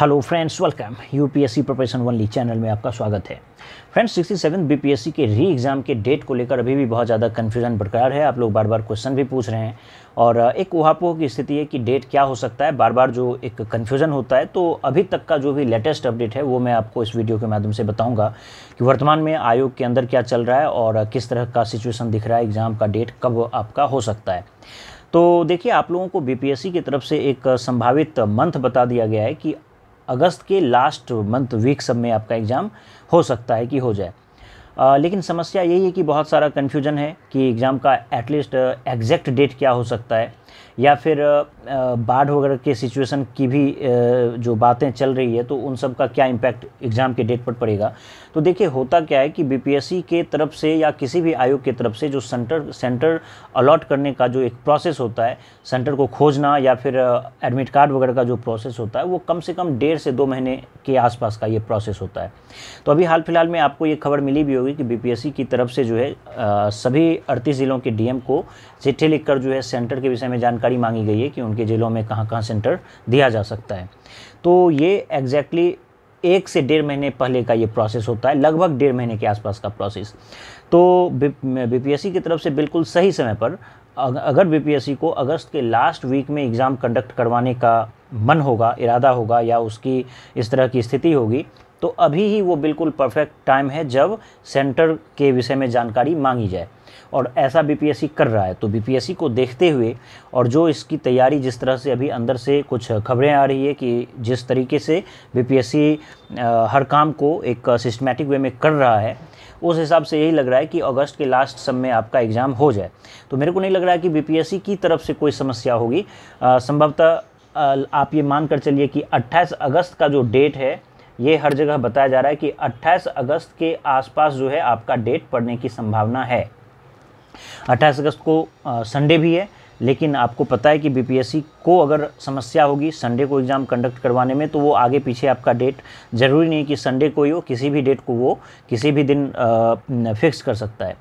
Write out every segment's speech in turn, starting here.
hello friends welcome UPSC preparation only channel में आपका स्वागत है फ्रेंड्स सिक्सटी सेवन बीपीएससी के री एग्ज़ाम के डेट को लेकर अभी भी बहुत ज़्यादा कन्फ्यूजन बरकरार है आप लोग बार बार क्वेश्चन भी पूछ रहे हैं और एक उहापोह की स्थिति है कि डेट क्या हो सकता है बार बार जो एक कन्फ्यूजन होता है तो अभी तक का जो भी लेटेस्ट अपडेट है वो मैं आपको इस वीडियो के माध्यम से बताऊँगा कि वर्तमान में आयोग के अंदर क्या चल रहा है और किस तरह का सिचुएसन दिख रहा है एग्ज़ाम का डेट कब आपका हो सकता है तो देखिए आप लोगों को बीपीएससी की तरफ से एक संभावित मंथ बता दिया गया है कि अगस्त के लास्ट मंथ वीक सब में आपका एग्ज़ाम हो सकता है कि हो जाए आ, लेकिन समस्या यही है कि बहुत सारा कन्फ्यूजन है कि एग्ज़ाम का एटलीस्ट एग्जैक्ट डेट क्या हो सकता है या फिर बाढ़ वगैरह के सिचुएशन की भी जो बातें चल रही है तो उन सब का क्या इम्पैक्ट एग्ज़ाम के डेट पर पड़ेगा तो देखिए होता क्या है कि बीपीएससी के तरफ से या किसी भी आयोग के तरफ से जो सेंटर सेंटर अलॉट करने का जो एक प्रोसेस होता है सेंटर को खोजना या फिर एडमिट कार्ड वगैरह का जो प्रोसेस होता है वो कम से कम डेढ़ से दो महीने के आसपास का ये प्रोसेस होता है तो अभी हाल फिलहाल में आपको ये खबर मिली भी होगी कि बी की तरफ से जो है सभी अड़तीस ज़िलों के डी को चिट्ठी लिखकर जो है सेंटर के विषय में जानकारी जानकारी मांगी गई है कि उनके ज़िलों में कहाँ कहाँ सेंटर दिया जा सकता है तो ये एग्जैक्टली एक से डेढ़ महीने पहले का ये प्रोसेस होता है लगभग डेढ़ महीने के आसपास का प्रोसेस तो बीपीएससी की तरफ से बिल्कुल सही समय पर अगर बीपीएससी को अगस्त के लास्ट वीक में एग्ज़ाम कंडक्ट करवाने का मन होगा इरादा होगा या उसकी इस तरह की स्थिति होगी तो अभी ही वो बिल्कुल परफेक्ट टाइम है जब सेंटर के विषय में जानकारी मांगी जाए और ऐसा बीपीएससी कर रहा है तो बीपीएससी को देखते हुए और जो इसकी तैयारी जिस तरह से अभी अंदर से कुछ खबरें आ रही है कि जिस तरीके से बीपीएससी हर काम को एक सिस्टमेटिक वे में कर रहा है उस हिसाब से यही लग रहा है कि अगस्त के लास्ट सम में आपका एग्ज़ाम हो जाए तो मेरे को नहीं लग रहा है कि बीपीएससी की तरफ से कोई समस्या होगी संभवतः आप ये मान कर चलिए कि 28 अगस्त का जो डेट है ये हर जगह बताया जा रहा है कि 28 अगस्त के आसपास जो है आपका डेट पड़ने की संभावना है 28 अगस्त को संडे भी है लेकिन आपको पता है कि बीपीएससी को अगर समस्या होगी संडे को एग्ज़ाम कंडक्ट करवाने में तो वो आगे पीछे आपका डेट ज़रूरी नहीं कि संडे को ही हो किसी भी डेट को वो किसी भी दिन फिक्स कर सकता है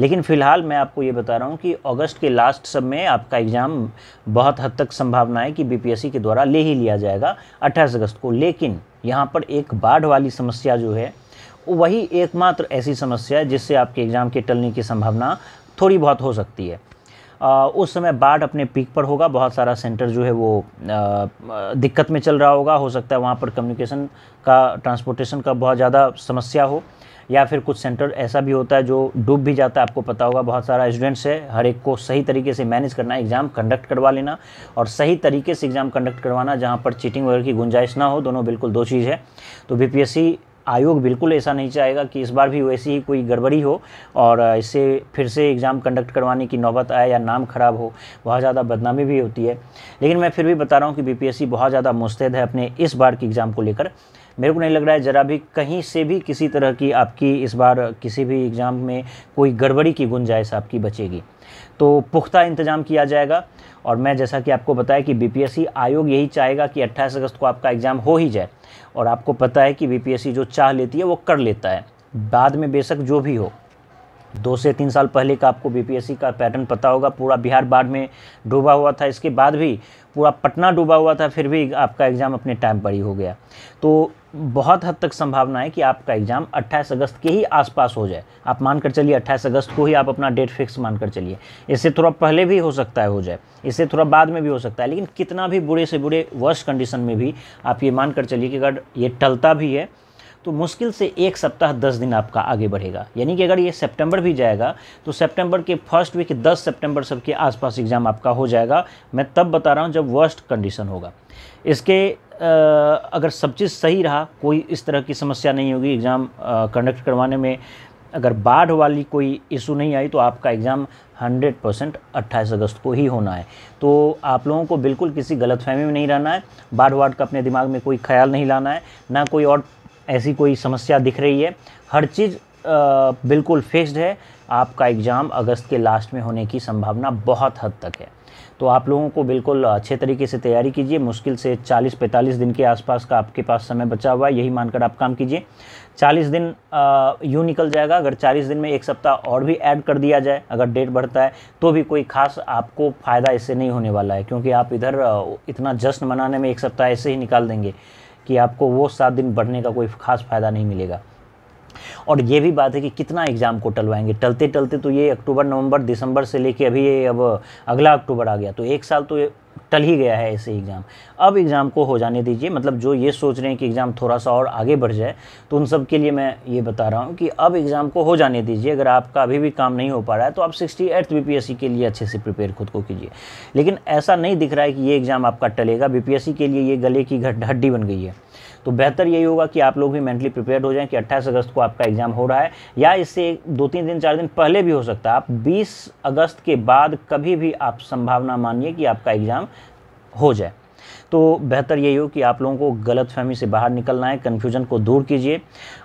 लेकिन फ़िलहाल मैं आपको ये बता रहा हूँ कि अगस्त के लास्ट सब में आपका एग्ज़ाम बहुत हद तक संभावना है कि बी के द्वारा ले ही लिया जाएगा अट्ठाईस अगस्त को लेकिन यहाँ पर एक बाढ़ वाली समस्या जो है वही एकमात्र ऐसी समस्या है जिससे आपके एग्ज़ाम के टलने की संभावना थोड़ी बहुत हो सकती है उस समय बाढ़ अपने पीक पर होगा बहुत सारा सेंटर जो है वो दिक्कत में चल रहा होगा हो सकता है वहाँ पर कम्युनिकेशन का ट्रांसपोर्टेशन का बहुत ज़्यादा समस्या हो या फिर कुछ सेंटर ऐसा भी होता है जो डूब भी जाता है आपको पता होगा बहुत सारा स्टूडेंट्स है हर एक को सही तरीके से मैनेज करना एग्ज़ाम कंडक्ट करवा लेना और सही तरीके से एग्ज़ाम कंडक्ट करवाना जहाँ पर चीटिंग वगैरह की गुंजाइश ना हो दोनों बिल्कुल दो चीज़ है तो बीपीएससी आयोग बिल्कुल ऐसा नहीं चाहेगा कि इस बार भी वैसी ही कोई गड़बड़ी हो और इससे फिर से एग्ज़ाम कंडक्ट करवाने की नौबत आए या नाम ख़राब हो बहुत ज़्यादा बदनामी भी होती है लेकिन मैं फिर भी बता रहा हूँ कि बीपीएससी बहुत ज़्यादा मुस्तैद है अपने इस बार के एग्ज़ाम को लेकर मेरे को नहीं लग रहा है ज़रा भी कहीं से भी किसी तरह की आपकी इस बार किसी भी एग्ज़ाम में कोई गड़बड़ी की गुंजाइश आपकी बचेगी तो पुख्ता इंतजाम किया जाएगा और मैं जैसा कि आपको बताया कि बीपीएससी आयोग यही चाहेगा कि 28 अगस्त को आपका एग्ज़ाम हो ही जाए और आपको पता है कि बीपीएससी जो चाह लेती है वो कर लेता है बाद में बेशक जो भी हो दो से तीन साल पहले का आपको बीपीएससी का पैटर्न पता होगा पूरा बिहार बाढ़ में डूबा हुआ था इसके बाद भी पूरा पटना डूबा हुआ था फिर भी आपका एग्ज़ाम अपने टाइम पर ही हो गया तो बहुत हद तक संभावना है कि आपका एग्ज़ाम 28 अगस्त के ही आसपास हो जाए आप मानकर चलिए 28 अगस्त को ही आप अपना डेट फिक्स मानकर चलिए इससे थोड़ा पहले भी हो सकता है हो जाए इससे थोड़ा बाद में भी हो सकता है लेकिन कितना भी बुरे से बुरे वर्स्ट कंडीशन में भी आप ये मानकर चलिए कि अगर ये टलता भी है तो मुश्किल से एक सप्ताह दस दिन आपका आगे बढ़ेगा यानी कि अगर ये सितंबर भी जाएगा तो सितंबर के फर्स्ट वीक दस सितंबर सब के आसपास एग्ज़ाम आपका हो जाएगा मैं तब बता रहा हूँ जब वर्स्ट कंडीशन होगा इसके अगर सब चीज़ सही रहा कोई इस तरह की समस्या नहीं होगी एग्ज़ाम कंडक्ट करवाने में अगर बाढ़ वाली कोई इशू नहीं आई तो आपका एग्ज़ाम 100 परसेंट अट्ठाईस अगस्त को ही होना है तो आप लोगों को बिल्कुल किसी गलतफहमी में नहीं रहना है बाढ़ वाढ़ का अपने दिमाग में कोई ख्याल नहीं लाना है ना कोई और ऐसी कोई समस्या दिख रही है हर चीज़ बिल्कुल फिक्स्ड है आपका एग्ज़ाम अगस्त के लास्ट में होने की संभावना बहुत हद तक है तो आप लोगों को बिल्कुल अच्छे तरीके से तैयारी कीजिए मुश्किल से 40-45 दिन के आसपास का आपके पास समय बचा हुआ है यही मानकर आप काम कीजिए 40 दिन यूँ निकल जाएगा अगर 40 दिन में एक सप्ताह और भी ऐड कर दिया जाए अगर डेट बढ़ता है तो भी कोई खास आपको फ़ायदा इससे नहीं होने वाला है क्योंकि आप इधर इतना जश्न मनाने में एक सप्ताह ऐसे ही निकाल देंगे कि आपको वो सात दिन बढ़ने का कोई ख़ास फ़ायदा नहीं मिलेगा और ये भी बात है कि कितना एग्ज़ाम को टलवाएंगे टलते टलते तो ये अक्टूबर नवंबर दिसंबर से लेके अभी ये अब अगला अक्टूबर आ गया तो एक साल तो टल ही गया है ऐसे एग्ज़ाम अब एग्ज़ाम को हो जाने दीजिए मतलब जो ये सोच रहे हैं कि एग्ज़ाम थोड़ा सा और आगे बढ़ जाए तो उन सब के लिए मैं ये बता रहा हूँ कि अब एग्ज़ाम को हो जाने दीजिए अगर आपका अभी भी काम नहीं हो पा रहा है तो आप सिक्सटी एट्थ बी के लिए अच्छे से प्रिपेयर खुद को कीजिए लेकिन ऐसा नहीं दिख रहा है कि ये एग्ज़ाम आपका टलेगा बी के लिए ये गले की हड्डी बन गई है तो बेहतर यही होगा कि आप लोग भी मेंटली प्रिपेयर हो जाएं कि 28 अगस्त को आपका एग्ज़ाम हो रहा है या इससे दो तीन दिन चार दिन पहले भी हो सकता है आप 20 अगस्त के बाद कभी भी आप संभावना मानिए कि आपका एग्ज़ाम हो जाए तो बेहतर यही हो कि आप लोगों को गलत फहमी से बाहर निकलना है कन्फ्यूजन को दूर कीजिए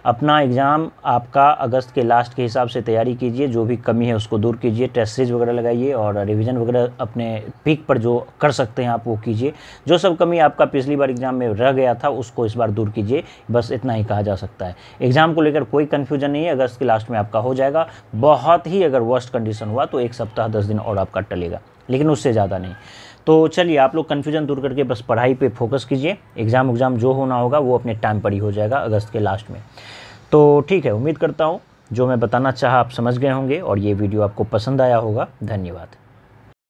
अपना एग्ज़ाम आपका अगस्त के लास्ट के हिसाब से तैयारी कीजिए जो भी कमी है उसको दूर कीजिए टेस्ट सीरीज वगैरह लगाइए और रिविज़न वगैरह अपने पीक पर जो कर सकते हैं आप वो कीजिए जो सब कमी आपका पिछली बार एग्ज़ाम में रह गया था उसको इस बार दूर कीजिए बस इतना ही कहा जा सकता है एग्ज़ाम को लेकर कोई कन्फ्यूजन नहीं है अगस्त के लास्ट में आपका हो जाएगा बहुत ही अगर वर्स्ट कंडीशन हुआ तो एक सप्ताह दस दिन और आपका टलेगा लेकिन उससे ज़्यादा नहीं तो चलिए आप लोग कन्फ्यूजन दूर करके बस पढ़ाई पर फोकस कीजिए एग्ज़ाम उग्ज़ाम जो होना होगा वो अपने टाइम पर ही हो जाएगा अगस्त के लास्ट में तो ठीक है उम्मीद करता हूँ जो मैं बताना चाहा आप समझ गए होंगे और ये वीडियो आपको पसंद आया होगा धन्यवाद